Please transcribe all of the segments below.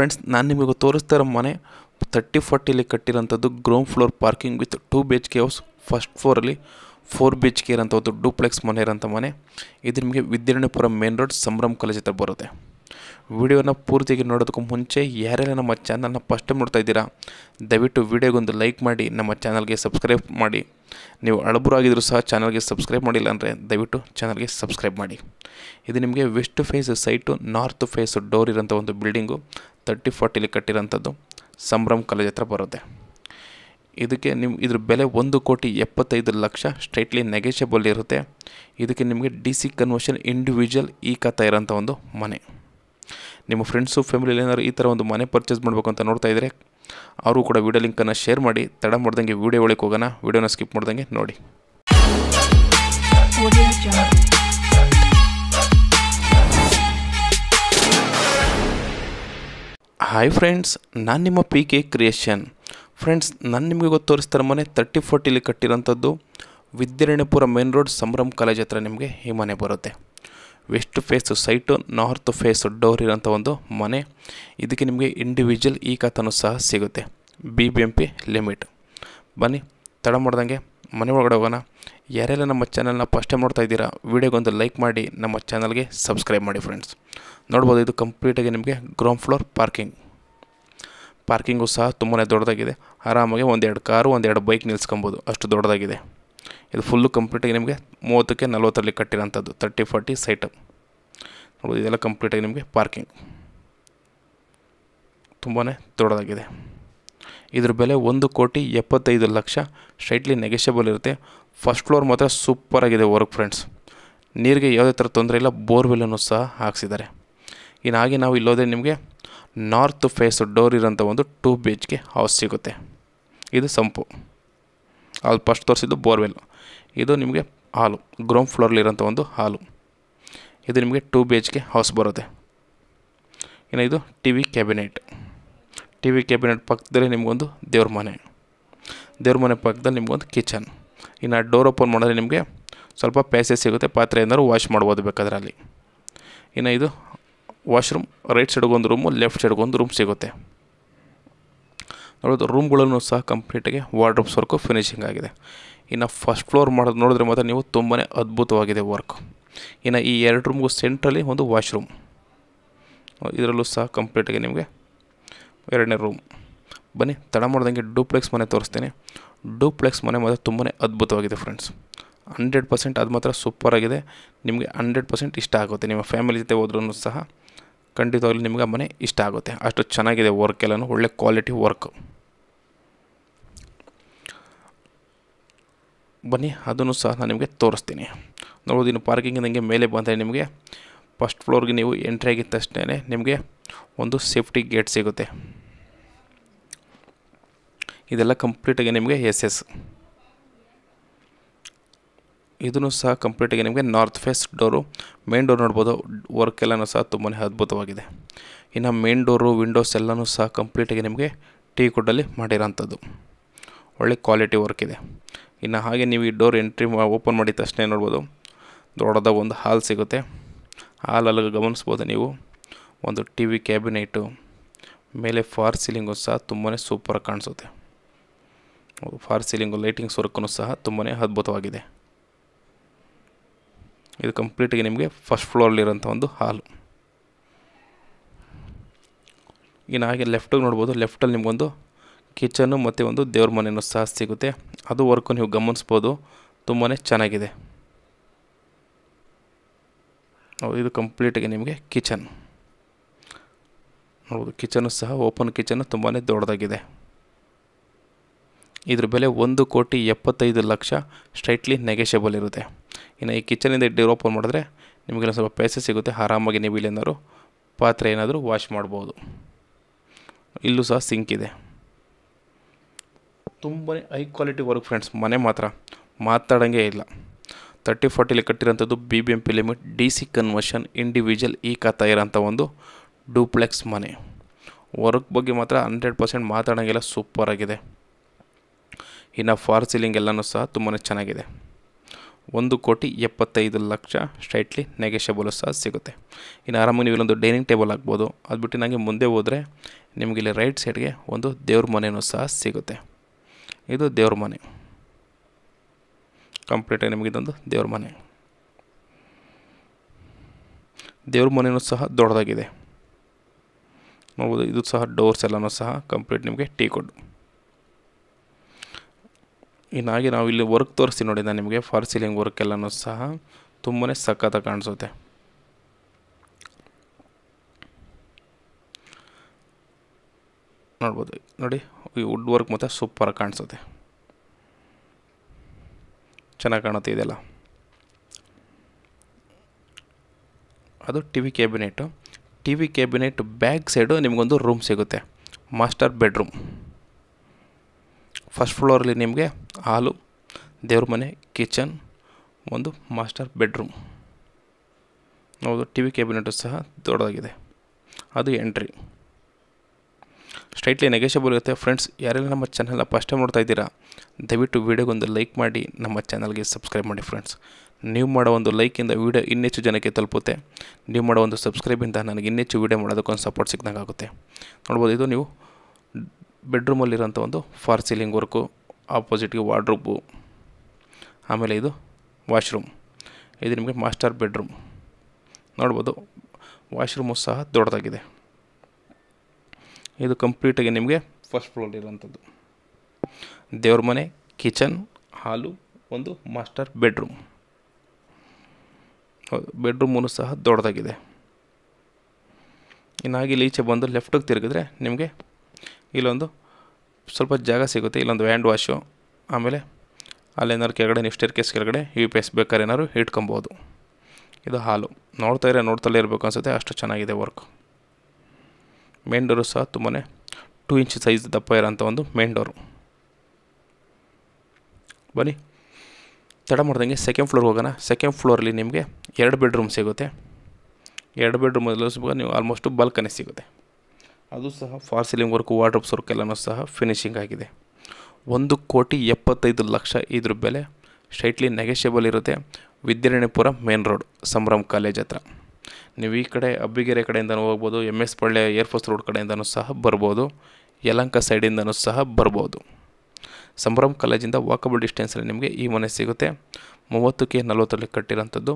friends ನಾನು ನಿಮಗೆ ತೋರಿಸ್ತಾ ಇರೋ ಮನೆ ತರ್ಟಿ ಫಾರ್ಟಿಲಿ ಕಟ್ಟಿರೋಂಥದ್ದು ground floor parking with two B H K house first ಫ್ಲೋರಲ್ಲಿ ಫೋರ್ ಬಿ ಎಚ್ ಕೆ ಇರೋಂಥದ್ದು ಡೂಪ್ಲೆಕ್ಸ್ ಮನೆ ಇರೋಂಥ ಮನೆ ಇದು ನಿಮಗೆ Vidyaranyapura main road Sambhram college ಹತ್ರ ಬರುತ್ತೆ ವಿಡಿಯೋನ ಪೂರ್ತಿಯಾಗಿ ನೋಡೋದಕ್ಕೂ ಮುಂಚೆ ಯಾರೆಲ್ಲ ನಮ್ಮ ಚಾನಲ್ನ ಫಸ್ಟ್ ಟೈಮ್ ನೋಡ್ತಾ ಇದ್ದೀರಾ ದಯವಿಟ್ಟು ವಿಡಿಯೋಗೊಂದು ಲೈಕ್ ಮಾಡಿ ನಮ್ಮ ಚಾನಲ್ಗೆ ಸಬ್ಸ್ಕ್ರೈಬ್ ಮಾಡಿ ನೀವು ಅಳಬುರಾಗಿದ್ದರೂ ಸಹ ಚಾನಲ್ಗೆ ಸಬ್ಸ್ಕ್ರೈಬ್ ಮಾಡಿಲ್ಲ ಅಂದರೆ ದಯವಿಟ್ಟು ಚಾನಲ್ಗೆ ಸಬ್ಸ್ಕ್ರೈಬ್ ಮಾಡಿ ಇದು ನಿಮಗೆ west face site north face door ಇರೋಂಥ ಒಂದು ಬಿಲ್ಡಿಂಗು ತರ್ಟಿ ಫಾರ್ಟಿಲಿ ಕಟ್ಟಿರೋಂಥದ್ದು ಸಂಭ್ರಮ್ ಕಾಲೇಜ್ ಹತ್ರ ಬರುತ್ತೆ ಇದಕ್ಕೆ ನಿಮ್ಮ ಇದ್ರ ಬೆಲೆ ಒಂದು ಕೋಟಿ ಎಪ್ಪತ್ತೈದು ಲಕ್ಷ ಸ್ಟ್ರೈಟ್ಲಿ ನೆಗೆಷಬಲ್ ಇರುತ್ತೆ ಇದಕ್ಕೆ ನಿಮಗೆ ಡಿ ಸಿ ಕನ್ವರ್ಷನ್ ಇಂಡಿವಿಜುವಲ್ ಈ ಕಥಾ ಇರೋಂಥ ಒಂದು ಮನೆ ನಿಮ್ಮ ಫ್ರೆಂಡ್ಸು ಫ್ಯಾಮಿಲಿ ಏನಾದ್ರು ಈ ಥರ ಒಂದು ಮನೆ ಪರ್ಚೇಸ್ ಮಾಡಬೇಕು ಅಂತ ನೋಡ್ತಾ ಇದ್ದರೆ ಅವರು ಕೂಡ ವೀಡಿಯೋ ಲಿಂಕನ್ನು ಶೇರ್ ಮಾಡಿ ತಡ ಮಾಡ್ದಂಗೆ ವೀಡಿಯೋ ಒಳಗೆ ಹೋಗೋಣ ವೀಡಿಯೋನ ಸ್ಕಿಪ್ ಮಾಡ್ದಂಗೆ ನೋಡಿ ಹಾಯ್ ಫ್ರೆಂಡ್ಸ್ ನಾನು ನಿಮ್ಮ ಪಿ ಕೆ ಕ್ರಿಯೇಷನ್ ಫ್ರೆಂಡ್ಸ್ ನಾನು ನಿಮಗೆ ಗೊತ್ತೋರಿಸ್ತಾರೆ ಮನೆ ತರ್ಟಿ ಫೋರ್ಟಿಲಿ ಕಟ್ಟಿರೋಂಥದ್ದು Vidyaranyapura main road Sambhram college ಹತ್ರ ನಿಮಗೆ ಈ ಮನೆ ಬರುತ್ತೆ west face site north face door ಇರೋಂಥ ಒಂದು ಮನೆ ಇದಕ್ಕೆ ನಿಮಗೆ ಇಂಡಿವಿಜುವಲ್ ಈ ಕಾತನು ಸಹ ಸಿಗುತ್ತೆ B B M P limit ಬನ್ನಿ ತಡ ಮಾಡ್ದಂಗೆ ಮನೆ ಒಳಗಡೆ ಹೋಗೋಣ ಯಾರೆಲ್ಲ ನಮ್ಮ ಚಾನಲ್ನ ಫಸ್ಟ್ ಟೈಮ್ ನೋಡ್ತಾ ಇದ್ದೀರಾ ವಿಡಿಯೋಗೊಂದು ಲೈಕ್ ಮಾಡಿ ನಮ್ಮ ಚಾನಲ್ಗೆ ಸಬ್ಸ್ಕ್ರೈಬ್ ಮಾಡಿ ಫ್ರೆಂಡ್ಸ್ ನೋಡ್ಬೋದು ಇದು ಕಂಪ್ಲೀಟಾಗಿ ನಿಮಗೆ ಗ್ರೌಂಡ್ ಫ್ಲೋರ್ ಪಾರ್ಕಿಂಗ್ ಪಾರ್ಕಿಂಗು ಸಹ ತುಂಬಾ ದೊಡ್ಡದಾಗಿದೆ ಆರಾಮಾಗಿ ಒಂದೆರಡು ಕಾರು ಒಂದೆರಡು ಬೈಕ್ ನಿಲ್ಸ್ಕೊಬೋದು ಅಷ್ಟು ದೊಡ್ಡದಾಗಿದೆ ಇದು ಫುಲ್ಲು ಕಂಪ್ಲೀಟಾಗಿ ನಿಮಗೆ ಮೂವತ್ತಕ್ಕೆ ನಲ್ವತ್ತರಲ್ಲಿ ಕಟ್ಟಿರೋಂಥದ್ದು ತರ್ಟಿ ಫಾರ್ಟಿ ಸೈಟ್ ನೋಡ್ಬೋದು ಇದೆಲ್ಲ ಕಂಪ್ಲೀಟಾಗಿ ನಿಮಗೆ ಪಾರ್ಕಿಂಗ್ ತುಂಬಾ ದೊಡ್ಡದಾಗಿದೆ ಇದ್ರ ಬೆಲೆ ಒಂದು ಕೋಟಿ ಎಪ್ಪತ್ತೈದು ಲಕ್ಷ ಸ್ಟ್ರೈಟ್ಲಿ ನೆಗೆಷಬಲ್ ಇರುತ್ತೆ ಫಸ್ಟ್ ಫ್ಲೋರ್ ಮಾತ್ರ ಸೂಪರಾಗಿದೆ ವರ್ಕ್ ಫ್ರೆಂಡ್ಸ್ ನೀರಿಗೆ ಯಾವುದೇ ಥರ ತೊಂದರೆ ಇಲ್ಲ ಬೋರ್ವೆಲ್ಲನ್ನು ಸಹ ಹಾಕ್ಸಿದ್ದಾರೆ ಇನ್ನು ಹಾಗೆ ನಾವು ಇಲ್ಲೋದ್ರೆ ನಿಮಗೆ ನಾರ್ತ್ ಫೇಸ್ ಡೋರ್ ಇರೋಂಥ ಒಂದು two B H K house ಸಿಗುತ್ತೆ ಇದು ಸಂಪು ಅಲ್ಲಿ ಫಸ್ಟ್ ತೋರಿಸಿದ್ದು ಬೋರ್ವೆಲ್ ಇದು ನಿಮಗೆ ಹಾಲು ಗ್ರೌಂಡ್ ಫ್ಲೋರ್ಲಿರೋಂಥ ಒಂದು ಹಾಲು ಇದು ನಿಮಗೆ two B H K house ಬರುತ್ತೆ ಇನ್ನು ಇದು T V cabinet T V cabinet ಪಕ್ಕದಲ್ಲಿ ನಿಮಗೊಂದು ದೇವ್ರ ಮನೆ ದೇವ್ರ ಮನೆ ಪಕ್ಕದಲ್ಲಿ ನಿಮಗೊಂದು ಕಿಚನ್ ಇನ್ನು ಡೋರ್ ಓಪನ್ ಮಾಡಿದ್ರೆ ನಿಮಗೆ ಸ್ವಲ್ಪ ಪ್ಯಾಸೇಜ್ ಸಿಗುತ್ತೆ ಪಾತ್ರೆ ಏನಾದರೂ ವಾಶ್ ಮಾಡ್ಬೋದು ಬೇಕಾದ್ರೆ ಅಲ್ಲಿ ಇನ್ನು ಇದು ವಾಶ್ರೂಮ್ ರೈಟ್ ಸೈಡ್ಗೊಂದು ರೂಮು ಲೆಫ್ಟ್ ಸೈಡ್ಗೊಂದು ರೂಮ್ ಸಿಗುತ್ತೆ ನೋಡೋದು ರೂಮ್ಗಳನ್ನು ಸಹ ಕಂಪ್ಲೀಟಾಗಿ ವಾರ್ಡ್ರೂಮ್ಸ್ ವರ್ಕು ಫಿನಿಷಿಂಗ್ ಆಗಿದೆ ಇನ್ನು ಫಸ್ಟ್ ಫ್ಲೋರ್ ಮಾಡೋದು ನೋಡಿದ್ರೆ ಮಾತ್ರ ನೀವು ತುಂಬಾ ಅದ್ಭುತವಾಗಿದೆ ವರ್ಕ್ ಇನ್ನು ಈ ಎರಡು ರೂಮ್ಗೂ ಸೆಂಟ್ರಲ್ಲಿ ಒಂದು ವಾಶ್ರೂಮ್ ಇದರಲ್ಲೂ ಸಹ ಕಂಪ್ಲೀಟಾಗಿ ನಿಮಗೆ ಎರಡನೇ ರೂಮ್ ಬನ್ನಿ ತಡ ಮಾಡ್ದಂಗೆ ಡೂಪ್ಲೆಕ್ಸ್ ಮನೆ ತೋರಿಸ್ತೀನಿ ಡೂಪ್ಲೆಕ್ಸ್ ಮನೆ ಮಾತ್ರ ತುಂಬಾ ಅದ್ಭುತವಾಗಿದೆ ಫ್ರೆಂಡ್ಸ್ ಹಂಡ್ರೆಡ್ ಪರ್ಸೆಂಟ್ ಅದು ಮಾತ್ರ ಆಗಿದೆ ನಿಮಗೆ ಹಂಡ್ರೆಡ್ ಪರ್ಸೆಂಟ್ ಇಷ್ಟ ಆಗುತ್ತೆ ನಿಮ್ಮ ಫ್ಯಾಮಿಲಿ ಜೊತೆ ಹೋದ್ರೂ ಸಹ ಖಂಡಿತವಾಗ್ಲೂ ನಿಮಗೆ ಮನೆ ಇಷ್ಟ ಆಗುತ್ತೆ ಅಷ್ಟು ಚೆನ್ನಾಗಿದೆ ವರ್ಕ್ ಎಲ್ಲನೂ ಒಳ್ಳೆ ಕ್ವಾಲಿಟಿ ವರ್ಕ್ ಬನ್ನಿ ಅದನ್ನು ಸಹ ನಾನು ನಿಮಗೆ ತೋರಿಸ್ತೀನಿ ನೋಡೋದು ಇನ್ನು ಪಾರ್ಕಿಂಗಿಂದ ಹಿಂಗೆ ಮೇಲೆ ಬಂದರೆ ನಿಮಗೆ ಫಸ್ಟ್ ಫ್ಲೋರ್ಗೆ ನೀವು ಎಂಟ್ರಿ ಆಗಿದ ತಕ್ಷಣ ನಿಮಗೆ ಒಂದು ಸೇಫ್ಟಿ ಗೇಟ್ ಸಿಗುತ್ತೆ ಇದೆಲ್ಲ ಕಂಪ್ಲೀಟಾಗಿ ನಿಮಗೆ ಎಸ್ ಎಸ್ ಇದನ್ನು ಸಹ ಕಂಪ್ಲೀಟಾಗಿ ನಿಮಗೆ north face door main door ನೋಡ್ಬೋದು ವರ್ಕ್ ಎಲ್ಲನೂ ಸಹ ತುಂಬಾ ಅದ್ಭುತವಾಗಿದೆ ಇನ್ನು ಮೇನ್ ಡೋರು ವಿಂಡೋಸ್ ಎಲ್ಲನೂ ಸಹ ಕಂಪ್ಲೀಟಾಗಿ ನಿಮಗೆ ಟೀ ಕುಡ್ಡಲ್ಲಿ ಮಾಡಿರೋಂಥದ್ದು ಒಳ್ಳೆ ಕ್ವಾಲಿಟಿ ವರ್ಕ್ ಇದೆ ಇನ್ನು ಹಾಗೆ ನೀವು ಈ ಡೋರ್ ಎಂಟ್ರಿ ಓಪನ್ ಮಾಡಿದ ತಕ್ಷಣ ನೋಡ್ಬೋದು ದೊಡ್ಡದಾಗ ಒಂದು ಹಾಲ್ ಸಿಗುತ್ತೆ ಹಾಲಲ್ಲಿ ಗಮನಿಸ್ಬೋದು ನೀವು ಒಂದು ಟಿ ವಿ ಕ್ಯಾಬಿನೆಟು ಮೇಲೆ ಫಾರ್ ಸೀಲಿಂಗು ಸಹ ತುಂಬಾ ಸೂಪರಾಗಿ ಕಾಣಿಸುತ್ತೆ ಫಾರ್ ಸೀಲಿಂಗು ಲೈಟಿಂಗ್ಸ್ ವರ್ಕೂ ಸಹ ತುಂಬನೇ ಅದ್ಭುತವಾಗಿದೆ ಇದು ಕಂಪ್ಲೀಟಾಗಿ ನಿಮಗೆ ಫಸ್ಟ್ ಫ್ಲೋರಲ್ಲಿರೋಂಥ ಒಂದು ಹಾಲು ಇನ್ನು ಹಾಗೆ ಲೆಫ್ಟಿಗೆ ನೋಡ್ಬೋದು ಲೆಫ್ಟಲ್ಲಿ ನಿಮಗೊಂದು ಕಿಚನ್ನು ಮತ್ತು ಒಂದು ದೇವ್ರ ಮನೆಯೂ ಸಹ ಸಿಗುತ್ತೆ ಅದು ವರ್ಕು ನೀವು ಗಮನಿಸ್ಬೋದು ತುಂಬಾ ಚೆನ್ನಾಗಿದೆ ಇದು ಕಂಪ್ಲೀಟಾಗಿ ನಿಮಗೆ ಕಿಚನ್ ನೋಡ್ಬೋದು ಕಿಚನು ಸಹ ಓಪನ್ ಕಿಚನ್ನು ತುಂಬಾ ದೊಡ್ಡದಾಗಿದೆ ಇದ್ರ ಬೆಲೆ ಒಂದು ಕೋಟಿ ಎಪ್ಪತ್ತೈದು ಲಕ್ಷ ಸ್ಟ್ರೈಟ್ಲಿ ನೆಗೆಷಬಲ್ ಇರುತ್ತೆ ಇನ್ನು ಈ ಕಿಚನಿಂದ ಡೋರ್ ಓಪನ್ ಮಾಡಿದ್ರೆ ನಿಮಗೆಲ್ಲ ಸ್ವಲ್ಪ ಪೈಸೆ ಸಿಗುತ್ತೆ ಆರಾಮಾಗಿ ನೀವು ಇಲ್ಲೇನಾದ್ರು ಪಾತ್ರೆ ಏನಾದರೂ ವಾಶ್ ಮಾಡ್ಬೋದು ಇಲ್ಲೂ ಸಹ ಸಿಂಕ್ ಇದೆ ತುಂಬಾ ಹೈ ಕ್ವಾಲಿಟಿ ವರ್ಕ್ ಫ್ರೆಂಡ್ಸ್ ಮನೆ ಮಾತ್ರ ಮಾತಾಡೋಂಗೆ ಇಲ್ಲ ತರ್ಟಿ ಫಾರ್ಟಿಲಿ ಕಟ್ಟಿರೋಂಥದ್ದು B B M P limit D C conversion individual ಈ ಕಥಾ ಇರೋಂಥ ಒಂದು ಡೂಪ್ಲೆಕ್ಸ್ ಮನೆ ವರ್ಕ್ ಬಗ್ಗೆ ಮಾತ್ರ ಹಂಡ್ರೆಡ್ ಪರ್ಸೆಂಟ್ ಮಾತಾಡೋಂಗೆಲ್ಲ ಆಗಿದೆ ಇನ್ನು ಫಾರ್ ಸೀಲಿಂಗ್ ಎಲ್ಲನೂ ಸಹ ತುಂಬಾ ಚೆನ್ನಾಗಿದೆ ಒಂದು ಕೋಟಿ ಎಪ್ಪತ್ತೈದು ಲಕ್ಷ ಸ್ಟ್ರೈಟ್ಲಿ ನೆಗೆಷಬಲು ಸಹ ಸಿಗುತ್ತೆ ಇನ್ನು ಆರಾಮಾಗಿ ನೀವು ಇಲ್ಲೊಂದು ಡೈನಿಂಗ್ ಟೇಬಲ್ ಆಗ್ಬೋದು ಅದು ಬಿಟ್ಟು ನನಗೆ ಮುಂದೆ ಹೋದರೆ ನಿಮಗೆ ಇಲ್ಲಿ ರೈಟ್ ಸೈಡ್ಗೆ ಒಂದು ದೇವ್ರ ಮನೆಯೂ ಸಹ ಸಿಗುತ್ತೆ ಇದು ದೇವ್ರ ಮನೆ ಕಂಪ್ಲೀಟಾಗಿ ನಿಮಗಿದೊಂದು ದೇವ್ರ ಮನೆ ದೇವ್ರ ಮನೆಯೂ ಸಹ ದೊಡ್ಡದಾಗಿದೆ ನೋಡ್ಬೋದು ಇದು ಸಹ ಡೋರ್ಸ್ ಎಲ್ಲನೂ ಸಹ ಕಂಪ್ಲೀಟ್ ನಿಮಗೆ ಟೀ ಕೊಡು ಇನ್ನಾಗಿ ನಾವು ಇಲ್ಲಿ ವರ್ಕ್ ತೋರಿಸ್ತೀವಿ ನೋಡಿ ನಾನು ನಿಮಗೆ ಫಾರ್ ಸೀಲಿಂಗ್ ವರ್ಕ್ ಎಲ್ಲನೂ ಸಹ ತುಂಬಾ ಸಖತ್ತ ಕಾಣಿಸುತ್ತೆ ನೋಡ್ಬೋದು ನೋಡಿ ಈ ವುಡ್ ವರ್ಕ್ ಮತ್ತು ಸೂಪರಾಗಿ ಕಾಣಿಸುತ್ತೆ ಚೆನ್ನಾಗಿ ಕಾಣುತ್ತೆ ಇದೆಲ್ಲ ಅದು T V cabinet T V cabinet back side ನಿಮಗೊಂದು ರೂಮ್ ಸಿಗುತ್ತೆ ಮಾಸ್ಟರ್ ಬೆಡ್ರೂಮ್ ಫಸ್ಟ್ ಫ್ಲೋರಲ್ಲಿ ನಿಮಗೆ ಹಾಲು ದೇವ್ರ ಮನೆ ಕಿಚನ್ ಒಂದು ಮಾಸ್ಟರ್ ಬೆಡ್ರೂಮ್ ಹೌದು ಟಿ ವಿ ಕ್ಯಾಬಿನೆಟು ಸಹ ದೊಡ್ಡದಾಗಿದೆ ಅದು ಎಂಟ್ರಿ ಸ್ಟ್ರೈಟ್ಲಿ ನೆಗೆಷಬಲ್ ಇರುತ್ತೆ ಫ್ರೆಂಡ್ಸ್ ಯಾರೆಲ್ಲ ನಮ್ಮ ಚಾನಲ್ನ ಫಸ್ಟ್ ಟೈಮ್ ನೋಡ್ತಾ ಇದ್ದೀರಾ ದಯವಿಟ್ಟು ವೀಡಿಯೋಗೊಂದು ಲೈಕ್ ಮಾಡಿ ನಮ್ಮ ಚಾನಲ್ಗೆ ಸಬ್ಸ್ಕ್ರೈಬ್ ಮಾಡಿ ಫ್ರೆಂಡ್ಸ್ ನೀವು ಮಾಡೋ ಒಂದು ಲೈಕಿಂದ ವೀಡಿಯೋ ಇನ್ನೆಚ್ಚು ಜನಕ್ಕೆ ತಲುಪುತ್ತೆ ನೀವು ಮಾಡೋ ಒಂದು ಸಬ್ಸ್ಕ್ರೈಬಿಂದ ನನಗೆ ಇನ್ನೆಚ್ಚು ವೀಡಿಯೋ ಮಾಡೋದಕ್ಕೊಂದು ಸಪೋರ್ಟ್ ಸಿಕ್ಕಿದಂಗೆ ಆಗುತ್ತೆ ನೋಡ್ಬೋದು ಇದು ನೀವು ಬೆಡ್ರೂಮಲ್ಲಿರೋಂಥ ಒಂದು ಫಾರ್ ಸೀಲಿಂಗ್ ವರ್ಕು ಆಪೋಸಿಟ್ಗೆ ವಾರ್ಡ್ರೂಬು ಆಮೇಲೆ ಇದು ವಾಶ್ರೂಮ್ ಇದು ನಿಮಗೆ ಮಾಸ್ಟರ್ ಬೆಡ್ರೂಮ್ ನೋಡ್ಬೋದು ವಾಶ್ರೂಮು ಸಹ ದೊಡ್ಡದಾಗಿದೆ ಇದು ಕಂಪ್ಲೀಟಾಗಿ ನಿಮಗೆ ಫಸ್ಟ್ ಫ್ಲೋರ್ ಇರೋಂಥದ್ದು ದೇವ್ರ ಮನೆ ಕಿಚನ್ ಹಾಲು ಒಂದು ಮಾಸ್ಟರ್ ಬೆಡ್ರೂಮ್ ಬೆಡ್ರೂಮೂ ಸಹ ದೊಡ್ಡದಾಗಿದೆ ಇನ್ನಾಗಿ ಲೀಚೆ ಬಂದು ಲೆಫ್ಟಿಗೆ ತಿರುಗಿದ್ರೆ ನಿಮಗೆ ಇಲ್ಲೊಂದು ಸ್ವಲ್ಪ ಜಾಗ ಸಿಗುತ್ತೆ ಇಲ್ಲೊಂದು ಹ್ಯಾಂಡ್ ವಾಶು ಆಮೇಲೆ ಅಲ್ಲೇನಾದ್ರು ಕೆಳಗಡೆ ನೀವು ಸ್ಟೇರ್ ಕೇಸ್ ಕೆಳಗಡೆ ಯು ಪಿ ಎಸ್ ಬೇಕಾದ್ರೆ ಏನಾದ್ರು ಇಟ್ಕೊಬೋದು ಇದು ಹಾಲು ನೋಡ್ತಾ ಇರೋ ನೋಡ್ತಲೇ ಇರಬೇಕು ಅನಿಸುತ್ತೆ ಅಷ್ಟು ಚೆನ್ನಾಗಿದೆ ವರ್ಕ್ ಮೇನ್ ಡೋರು ಸಹ ತುಂಬಾ ಟೂ ಇಂಚ್ ಸೈಜ್ ದಪ್ಪ ಇರೋಂಥ ಒಂದು ಮೇನ್ ಡೋರು ಬನ್ನಿ ತಡ ಮಾಡ್ದಂಗೆ ಸೆಕೆಂಡ್ ಫ್ಲೋರ್ ಹೋಗೋಣ ಸೆಕೆಂಡ್ ಫ್ಲೋರಲ್ಲಿ ನಿಮಗೆ ಎರಡು ಬೆಡ್ರೂಮ್ ಸಿಗುತ್ತೆ ಎರಡು ಬೆಡ್ರೂಮಲ್ಲಿ ಸಿಗುವಾಗ ನೀವು ಆಲ್ಮೋಸ್ಟು ಬಲ್ಕನೇ ಸಿಗುತ್ತೆ ಅದು ಸಹ false ceiling work wardrobes work ಎಲ್ಲನೂ ಸಹ ಫಿನಿಶಿಂಗ್ ಆಗಿದೆ ಒಂದು ಕೋಟಿ ಎಪ್ಪತ್ತೈದು ಲಕ್ಷ ಇದ್ರ ಬೆಲೆ ಸ್ಟ್ರೈಟ್ಲಿ ನೆಗೆಷಿಯಬಲ್ ಇರುತ್ತೆ Vidyaranyapura main road Sambhram college ಹತ್ರ ನೀವು ಈ ಕಡೆ ಅಬ್ಬಿಗೆರೆ ಕಡೆಯಿಂದನೂ ಹೋಗ್ಬೋದು M S Palya air force road ಕಡೆಯಿಂದನೂ ಸಹ ಬರ್ಬೋದು ಯಲಂಕ ಸೈಡಿಂದನೂ ಸಹ ಬರ್ಬೋದು ಸಂಭ್ರಮ್ ಕಾಲೇಜಿಂದ ವಾಕಬಲ್ ಡಿಸ್ಟೆನ್ಸಲ್ಲಿ ನಿಮಗೆ ಈ ಮನೆ ಸಿಗುತ್ತೆ ಮೂವತ್ತಕ್ಕೆ ನಲವತ್ತರಲ್ಲಿ ಕಟ್ಟಿರೋಂಥದ್ದು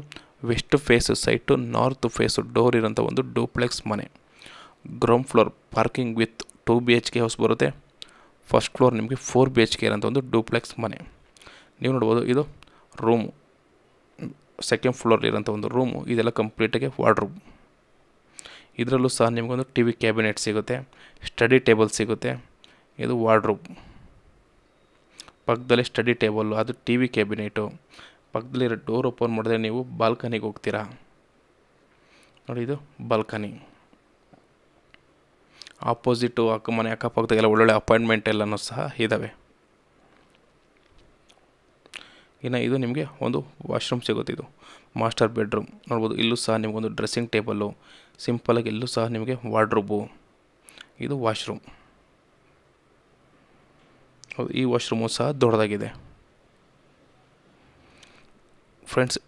west face site north face door ಇರೋಂಥ ಒಂದು ಡೂಪ್ಲೆಕ್ಸ್ ಮನೆ ground floor parking with two B H K house ಬರುತ್ತೆ ಫಸ್ಟ್ ಫ್ಲೋರ್ ನಿಮಗೆ ಫೋರ್ ಬಿ ಎಚ್ ಕೆ ಇರೋಂಥ ಒಂದು ಡೂಪ್ಲೆಕ್ಸ್ ಮನೆ ನೀವು ನೋಡ್ಬೋದು ಇದು ರೂಮು ಸೆಕೆಂಡ್ ಫ್ಲೋರ್ ಇರೋಂಥ ಒಂದು ರೂಮು ಇದೆಲ್ಲ ಕಂಪ್ಲೀಟಾಗಿ ವಾರ್ಡ್ರೂಮ್ ಇದರಲ್ಲೂ ಸಹ ನಿಮಗೊಂದು ಟಿ ವಿ ಕ್ಯಾಬಿನೆಟ್ ಸಿಗುತ್ತೆ ಸ್ಟಡಿ ಟೇಬಲ್ ಸಿಗುತ್ತೆ ಇದು ವಾರ್ಡ್ರೂಮ್ ಪಕ್ಕದಲ್ಲಿ ಸ್ಟಡಿ ಟೇಬಲ್ಲು ಅದು ಟಿ ವಿ ಕ್ಯಾಬಿನೆಟು ಪಕ್ಕದಲ್ಲಿರೋ ಡೋರ್ ಓಪನ್ ಮಾಡಿದ್ರೆ ನೀವು ಬಾಲ್ಕನಿಗೆ ಹೋಗ್ತೀರಾ ನೋಡಿ ಇದು ಬಾಲ್ಕನಿ ಆಪೋಸಿಟು ಅಕ್ಕ ಮನೆ ಅಕ್ಕಪಕ್ಕದಾಗೆಲ್ಲ ಒಳ್ಳೊಳ್ಳೆ ಅಪಾಯಿಂಟ್ಮೆಂಟ್ ಎಲ್ಲನೂ ಸಹ ಇದ್ದಾವೆ ಇನ್ನು ಇದು ನಿಮಗೆ ಒಂದು ವಾಶ್ರೂಮ್ ಇದು ಮಾಸ್ಟರ್ ಬೆಡ್ರೂಮ್ ನೋಡ್ಬೋದು ಇಲ್ಲೂ ಸಹ ನಿಮಗೊಂದು ಡ್ರೆಸ್ಸಿಂಗ್ ಟೇಬಲ್ಲು ಸಿಂಪಲಾಗಿ ಇಲ್ಲೂ ಸಹ ನಿಮಗೆ ವಾರ್ಡ್ರೂಬು ಇದು ವಾಶ್ರೂಮ್ ಹೌದು ಈ ವಾಶ್ರೂಮು ಸಹ ದೊಡ್ಡದಾಗಿದೆ ಫ್ರೆಂಡ್ಸ್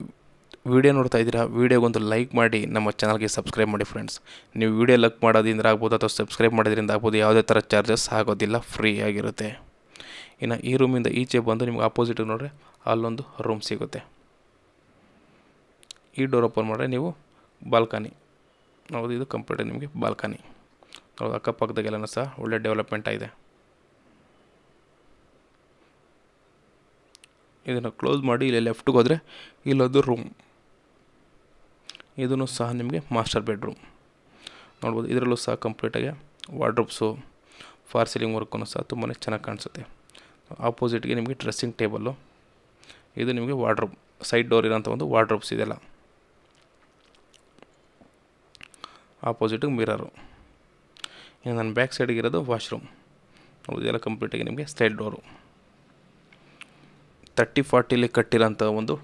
ವಿಡಿಯೋ ನೋಡ್ತಾ ಇದ್ದೀರಾ ವಿಡಿಯೋಗೊಂದು ಲೈಕ್ ಮಾಡಿ ನಮ್ಮ ಚಾನಲ್ಗೆ ಸಬ್ಸ್ಕ್ರೈಬ್ ಮಾಡಿ ಫ್ರೆಂಡ್ಸ್ ನೀವು ವಿಡಿಯೋ ಲಕ್ ಮಾಡೋದ್ರಿಂದ ಆಗ್ಬೋದು ಅಥವಾ ಸಬ್ಸ್ಕ್ರೈಬ್ ಮಾಡೋದ್ರಿಂದ ಆಗ್ಬೋದು ಯಾವುದೇ ಥರ ಚಾರ್ಜಸ್ ಆಗೋದಿಲ್ಲ ಫ್ರೀ ಆಗಿರುತ್ತೆ ಇನ್ನು ಈ ರೂಮಿಂದ ಈಚೆ ಬಂದು ನಿಮ್ಗೆ ಆಪೋಸಿಟ್ ನೋಡ್ರೆ ಅಲ್ಲೊಂದು ರೂಮ್ ಸಿಗುತ್ತೆ ಈ ಡೋರ್ ಓಪನ್ ಮಾಡಿದ್ರೆ ನೀವು ಬಾಲ್ಕನಿ ಹೌದು ಇದು ಕಂಪ್ಲೀಟ್ ನಿಮಗೆ ಬಾಲ್ಕನಿ ಹೌದು ಅಕ್ಕಪಕ್ಕದಾಗೆಲ್ಲನೂ ಸಹ ಒಳ್ಳೆ ಡೆವಲಪ್ಮೆಂಟ್ ಆಗಿದೆ ಇದನ್ನು ಕ್ಲೋಸ್ ಮಾಡಿ ಇಲ್ಲಿ ಲೆಫ್ಟ್ಗೆ ಹೋದರೆ ಇಲ್ಲೊಂದು ರೂಮ್ ಇದೂ ಸಹ ನಿಮಗೆ ಮಾಸ್ಟರ್ ಬೆಡ್ರೂಮ್ ನೋಡ್ಬೋದು ಇದರಲ್ಲೂ ಸಹ ಕಂಪ್ಲೀಟಾಗಿ ವಾರ್ಡ್ರೋಬ್ಸು ಫಾರ್ ಸೀಲಿಂಗ್ ವರ್ಕನ್ನು ಸಹ ತುಂಬಾ ಚೆನ್ನಾಗಿ ಕಾಣಿಸುತ್ತೆ ಆಪೋಸಿಟ್ಗೆ ನಿಮಗೆ ಡ್ರೆಸ್ಸಿಂಗ್ ಟೇಬಲ್ಲು ಇದು ನಿಮಗೆ ವಾರ್ಡ್ರೋಬ್ ಸೈಡ್ ಡೋರ್ ಇರೋಂಥ ಒಂದು ವಾರ್ಡ್ರೋಬ್ಸ್ ಇದೆಲ್ಲ ಆಪೋಸಿಟಿಗೆ ಮಿರರು ಇನ್ನು ನನ್ನ ಬ್ಯಾಕ್ ಸೈಡಿಗೆ ಇರೋದು ವಾಶ್ರೂಮ್ ಇದೆಲ್ಲ ಕಂಪ್ಲೀಟಾಗಿ ನಿಮಗೆ ಸ್ಲೈಡ್ ಡೋರು ತರ್ಟಿ ಫಾರ್ಟಿಲಿ ಕಟ್ಟಿರೋಂಥ ಒಂದು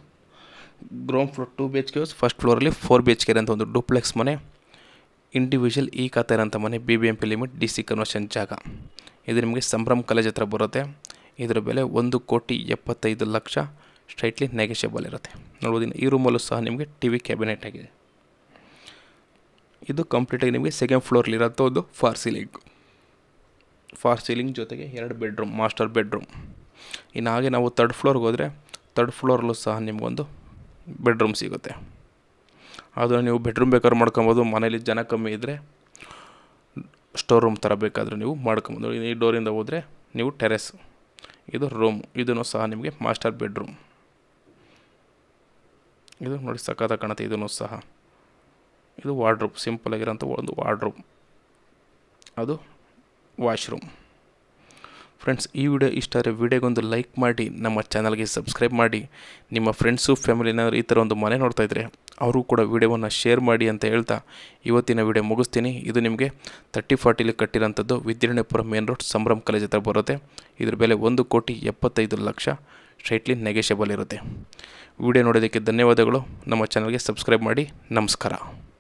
ground floor two B H K first ಫ್ಲೋರಲ್ಲಿ ಫೋರ್ ಬಿ ಎಚ್ ಕೆ ಅಂತ ಒಂದು ಡೂಪ್ಲೆಕ್ಸ್ ಮನೆ ಇಂಡಿವಿಜುವಲ್ ಈ ಖಾತೆ ಇರೋಂಥ ಮನೆ B B M P limit D C conversion ಜಾಗ ಇದು ನಿಮಗೆ ಸಂಭ್ರಮ್ ಕಾಲೇಜ್ ಹತ್ರ ಬರುತ್ತೆ ಇದರ ಬೆಲೆ ಒಂದು ಕೋಟಿ ಎಪ್ಪತ್ತೈದು ಲಕ್ಷ ಸ್ಟ್ರೈಟ್ಲಿ ನೆಗೆಷಬಲ್ ಇರುತ್ತೆ ನೋಡೋದಿನ ಈ ರೂಮಲ್ಲೂ ಸಹ ನಿಮಗೆ ಟಿ ವಿ ಕ್ಯಾಬಿನೆಟ್ ಆಗಿದೆ ಇದು ಕಂಪ್ಲೀಟಾಗಿ ನಿಮಗೆ ಸೆಕೆಂಡ್ ಫ್ಲೋರ್ಲಿರೋಂಥ ಒಂದು ಫಾರ್ ಸೀಲಿಂಗ್ ಫಾರ್ ಸೀಲಿಂಗ್ ಜೊತೆಗೆ ಎರಡು ಬೆಡ್ರೂಮ್ ಮಾಸ್ಟರ್ ಬೆಡ್ರೂಮ್ ಇನ್ನು ಹಾಗೆ ನಾವು ತರ್ಡ್ ಫ್ಲೋರ್ಗೆ ಹೋದರೆ ತರ್ಡ್ ಫ್ಲೋರಲ್ಲೂ ಸಹ ನಿಮಗೊಂದು ಬೆಡ್ರೂಮ್ ಸಿಗುತ್ತೆ ಆದರೆ ನೀವು ಬೆಡ್ರೂಮ್ ಬೇಕಾದ್ರೆ ಮಾಡ್ಕೊಬೋದು ಮನೇಲಿ ಜನ ಕಮ್ಮಿ ಇದ್ದರೆ ಸ್ಟೋರ್ ರೂಮ್ ಥರ ಬೇಕಾದರೆ ನೀವು ಮಾಡ್ಕೊಬೋದು ಈ ಡೋರಿಂದ ಹೋದರೆ ನೀವು ಟೆರೆಸ್ ಇದು ರೂಮ್ ಇದನ್ನು ಸಹ ನಿಮಗೆ ಮಾಸ್ಟರ್ ಬೆಡ್ರೂಮ್ ಇದು ನೋಡಿ ಸಖತ್ತಾಗಿ ಕಾಣುತ್ತೆ ಇದನ್ನು ಸಹ ಇದು ವಾರ್ಡ್ರೂಮ್ ಸಿಂಪಲ್ ಆಗಿರೋಂಥ ಒಂದು ವಾರ್ಡ್ರೂಮ್ ಅದು ವಾಶ್ರೂಮ್ ಫ್ರೆಂಡ್ಸ್ ಈ ವಿಡಿಯೋ ಇಷ್ಟ ಆದರೆ ವಿಡಿಯೋಗೊಂದು ಲೈಕ್ ಮಾಡಿ ನಮ್ಮ ಚಾನಲ್ಗೆ ಸಬ್ಸ್ಕ್ರೈಬ್ ಮಾಡಿ ನಿಮ್ಮ ಫ್ರೆಂಡ್ಸು ಫ್ಯಾಮಿಲಿನ ಈ ಥರ ಒಂದು ಮನೆ ನೋಡ್ತಾ ಇದ್ದರೆ ಅವರು ಕೂಡ ವಿಡಿಯೋವನ್ನು ಶೇರ್ ಮಾಡಿ ಅಂತ ಹೇಳ್ತಾ ಇವತ್ತಿನ ವಿಡಿಯೋ ಮುಗಿಸ್ತೀನಿ ಇದು ನಿಮಗೆ ತರ್ಟಿ ಫಾರ್ಟಿಲಿ ಕಟ್ಟಿರೋಂಥದ್ದು Vidyaranyapura main road Sambhram college ಹತ್ರ ಬರುತ್ತೆ ಇದ್ರ ಬೆಲೆ ಒಂದು ಕೋಟಿ ಎಪ್ಪತ್ತೈದು ಲಕ್ಷ ಸ್ಟ್ರೈಟ್ಲಿ ನೆಗೆಷಬಲ್ ಇರುತ್ತೆ ವಿಡಿಯೋ ನೋಡೋದಕ್ಕೆ ಧನ್ಯವಾದಗಳು ನಮ್ಮ ಚಾನಲ್ಗೆ ಸಬ್ಸ್ಕ್ರೈಬ್ ಮಾಡಿ ನಮಸ್ಕಾರ